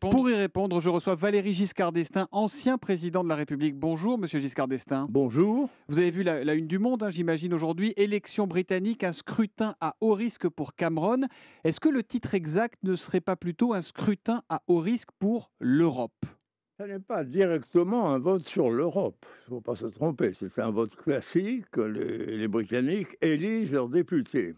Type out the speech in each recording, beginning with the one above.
Pour y répondre, je reçois Valérie Giscard d'Estaing, ancien président de la République. Bonjour, monsieur Giscard d'Estaing. Bonjour. Vous avez vu la, une du monde, hein, j'imagine, aujourd'hui. Élection britannique, un scrutin à haut risque pour Cameron. Est-ce que le titre exact ne serait pas plutôt un scrutin à haut risque pour l'Europe ce n'est pas directement un vote sur l'Europe, il ne faut pas se tromper. C'est un vote classique. les Britanniques élisent leurs députés.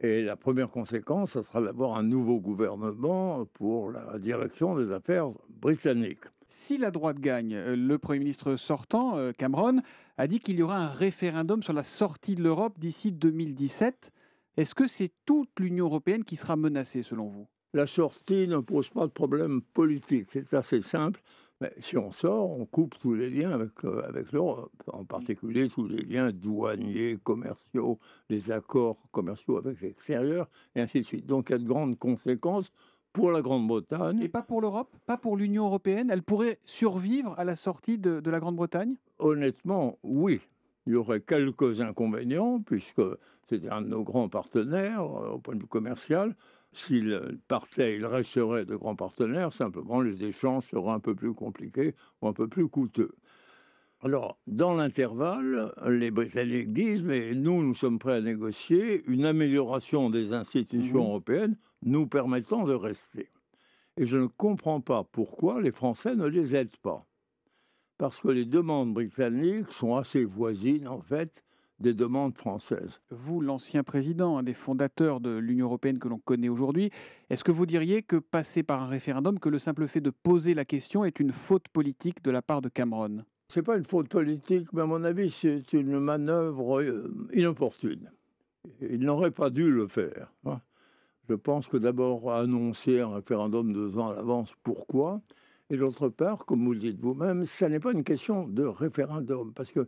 Et la première conséquence, ce sera d'avoir un nouveau gouvernement pour la direction des affaires britanniques. Si la droite gagne, euh, le Premier ministre sortant, euh, Cameron, a dit qu'il y aura un référendum sur la sortie de l'Europe d'ici 2017. Est-ce que c'est toute l'Union européenne qui sera menacée selon vous La sortie ne pose pas de problème politique, c'est assez simple. Mais si on sort, on coupe tous les liens avec, euh, l'Europe, en mmh. particulier tous les liens douaniers, commerciaux, les accords commerciaux avec l'extérieur, et ainsi de suite. Donc il y a de grandes conséquences pour la Grande-Bretagne. Et pas pour l'Europe, pas pour l'Union européenne. Elle pourrait survivre à la sortie de, la Grande-Bretagne Honnêtement, oui. Il y aurait quelques inconvénients, puisque c'était un de nos grands partenaires euh, au point de vue commercial. S'ils euh, partaient, ils resteraient de grands partenaires, simplement les échanges seraient un peu plus compliqués ou un peu plus coûteux. Alors, dans l'intervalle, les Britanniques disent, mais nous, nous sommes prêts à négocier une amélioration des institutions mmh européennes nous permettant de rester. Et je ne comprends pas pourquoi les Français ne les aident pas. Parce que les demandes britanniques sont assez voisines, en fait, des demandes françaises. Vous, l'ancien président, un des fondateurs de l'Union européenne que l'on connaît aujourd'hui, est-ce que vous diriez que passer par un référendum, que le simple fait de poser la question est une faute politique de la part de Cameron Ce n'est pas une faute politique, mais à mon avis, c'est une manœuvre euh, inopportune. Il n'aurait pas dû le faire. Hein. Je pense que d'abord annoncer un référendum deux ans à l'avance, pourquoi Et d'autre part, comme vous le dites vous-même, ça n'est pas une question de référendum, parce que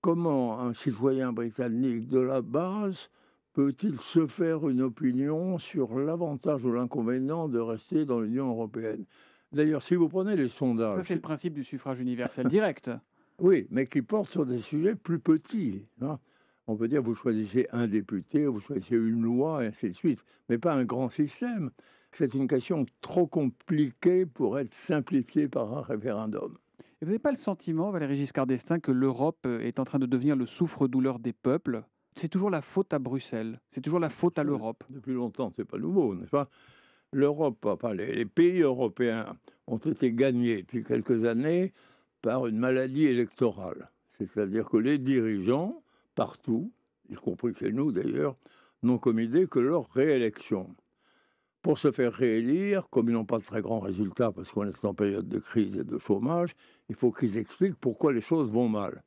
comment un citoyen britannique de la base peut-il se faire une opinion sur l'avantage ou l'inconvénient de rester dans l'Union européenne D'ailleurs, si vous prenez les sondages... Ça, c'est le principe du suffrage universel direct. oui, mais qui porte sur des sujets plus petits. Hein. on peut dire, vous choisissez un député, vous choisissez une loi, et ainsi de suite, mais pas un grand système. C'est une question trop compliquée pour être simplifiée par un référendum vous n'avez pas le sentiment, Valérie Giscard d'Estaing, que l'Europe euh, est en train de devenir le souffre-douleur des peuples C'est toujours la faute à Bruxelles, c'est toujours la faute à l'Europe. Depuis longtemps, c'est pas nouveau, nest pas L'Europe, enfin les, les, pays européens ont été gagnés depuis quelques années par une maladie électorale. C'est-à-dire que les dirigeants, partout, y compris chez nous d'ailleurs, n'ont comme idée que leur réélection pour se faire réélire, comme ils n'ont pas de très grands résultats parce qu'on est en période de crise et de chômage, il faut qu'ils expliquent pourquoi les choses vont mal.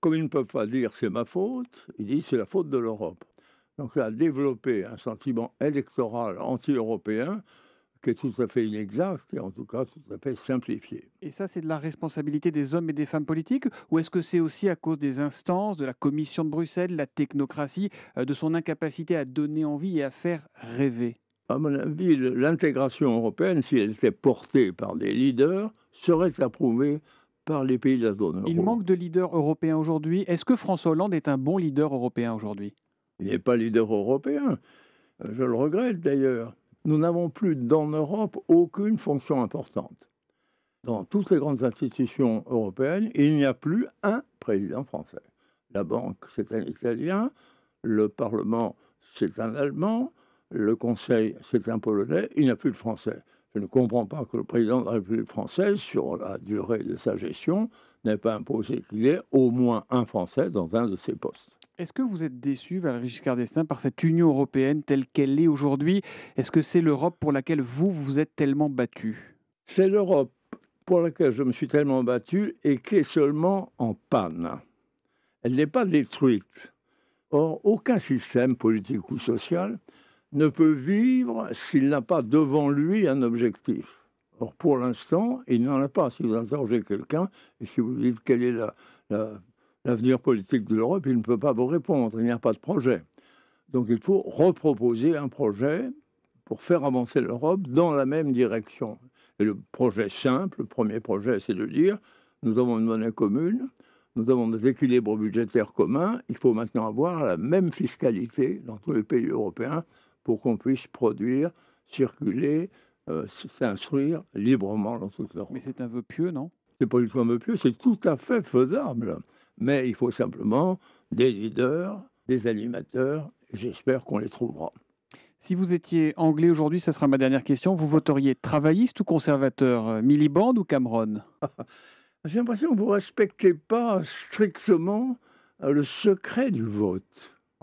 Comme ils ne peuvent pas dire c'est ma faute, ils disent c'est la faute de l'Europe. Donc ça a développé un sentiment électoral anti-européen qui est tout à fait inexact et en tout cas tout à fait simplifié. Et ça, c'est de la responsabilité des hommes et des femmes politiques Ou est-ce que c'est aussi à cause des instances, de la Commission de Bruxelles, de la technocratie, euh, de son incapacité à donner envie et à faire rêver à mon avis, l'intégration européenne, si elle était portée par des leaders, serait approuvée par les pays de la zone euro. Il manque de leaders européens aujourd'hui. Est-ce que François Hollande est un bon leader européen aujourd'hui Il n'est pas leader européen. Euh, je le regrette d'ailleurs. Nous n'avons plus dans l'Europe aucune fonction importante. Dans toutes les grandes institutions européennes, il n'y a plus un président français. La banque, c'est un Italien. Le Parlement, c'est un Allemand le Conseil, c'est un Polonais, il n'a plus de Français. Je ne comprends pas que le président de la République française, sur la durée de sa gestion, n'ait pas imposé qu'il ait au moins un Français dans un de ses postes. Est-ce que vous êtes déçu, Valéry Giscard d'Estaing, par cette Union européenne telle qu'elle est aujourd'hui Est-ce que c'est l'Europe pour laquelle vous vous êtes tellement battu C'est l'Europe pour laquelle je me suis tellement battu et qui est seulement en panne. Elle n'est pas détruite. Or, aucun système politique ou social ne peut vivre s'il n'a pas devant lui un objectif. Or, pour l'instant, il n'en a pas. Si vous interrogez quelqu'un et si vous dites quel est l'avenir politique de l'Europe, il ne peut pas vous répondre. Il n'y a pas de projet. Donc, il faut reproposer un projet pour faire avancer l'Europe dans la même direction. Et le projet simple, le premier projet, c'est de dire nous avons une monnaie commune, nous avons des équilibres budgétaires communs, il faut maintenant avoir la même fiscalité dans tous les pays européens pour qu'on puisse produire, circuler, euh, s'instruire librement dans toute l'Europe. Mais c'est un vœu pieux, non C'est pas du tout un vœu pieux, c'est tout à fait faisable. Mais il faut simplement des leaders, des animateurs, j'espère qu'on les trouvera. Si vous étiez anglais aujourd'hui, ça sera ma dernière question, vous voteriez travailliste ou conservateur, euh, Miliband ou Cameron J'ai l'impression que vous ne respectez pas strictement euh, le secret du vote.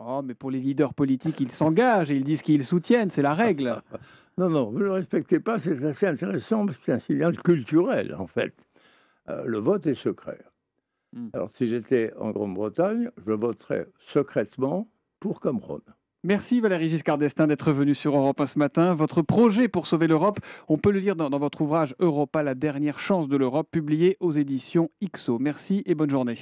Oh, mais pour les leaders politiques, ils s'engagent et ils disent qu'ils soutiennent, c'est la règle. non, non, vous ne le respectez pas, c'est assez intéressant parce que c'est un signal culturel, en fait. Euh, le vote est secret. Hmm. Alors, si j'étais en Grande-Bretagne, je voterais secrètement pour Cameroun. Merci Valérie Giscard d'Estaing d'être venu sur Europe ce matin. Votre projet pour sauver l'Europe, on peut le lire dans, votre ouvrage Europa, la dernière chance de l'Europe, publié aux éditions IXO. Merci et bonne journée.